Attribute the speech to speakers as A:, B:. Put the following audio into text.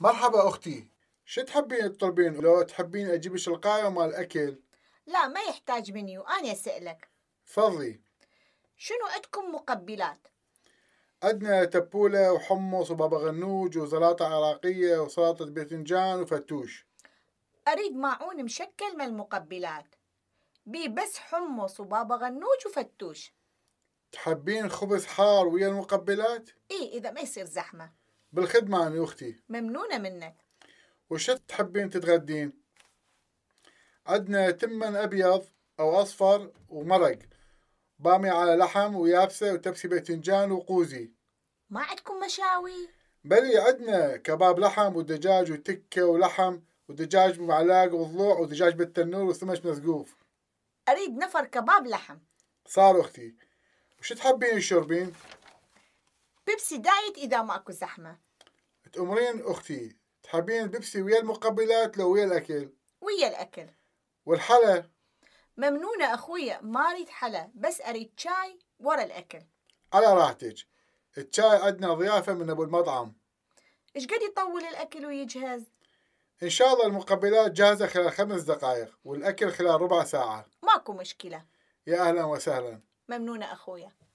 A: مرحبا أختي شو تحبين تطلبين لو تحبين أجيبش القاية مال أكل
B: لا ما يحتاج مني وأنا أسألك تفضلي شنو عندكم مقبلات؟
A: عندنا تبولة وحمص وبابا غنوج وزلاطة عراقية وسلطة باذنجان وفتوش
B: أريد معون مشكل من المقبلات بي بس حمص وبابا غنوج وفتوش
A: تحبين خبز حار ويا المقبلات؟
B: إيه إذا ما يصير زحمة
A: بالخدمة يا أختي
B: ممنونة منك
A: وش تحبين تتغدين عندنا تمن أبيض أو أصفر ومرق بامي على لحم ويابسة وتبسي باذنجان وقوزي
B: ما عندكم مشاوي؟
A: بلي عندنا كباب لحم ودجاج وتكة ولحم ودجاج معلاق وضلوع ودجاج بالتنور وسمك مسقوف
B: أريد نفر كباب لحم
A: صار أختي وش تحبين تشربين؟
B: بيبسي دايت إذا ماكو زحمة
A: تأمرين أختي تحبين البيبسي ويا المقبلات لو ويا الأكل
B: ويا الأكل
A: والحلا
B: ممنونة أخويا ما أريد حلا بس أريد شاي ورا الأكل
A: على راحتك الشاي عندنا ضيافة من أبو المطعم
B: إيش قد يطول الأكل ويجهز؟
A: إن شاء الله المقبلات جاهزة خلال خمس دقائق والأكل خلال ربع ساعة
B: ماكو مشكلة
A: يا أهلا وسهلا
B: ممنونة أخويا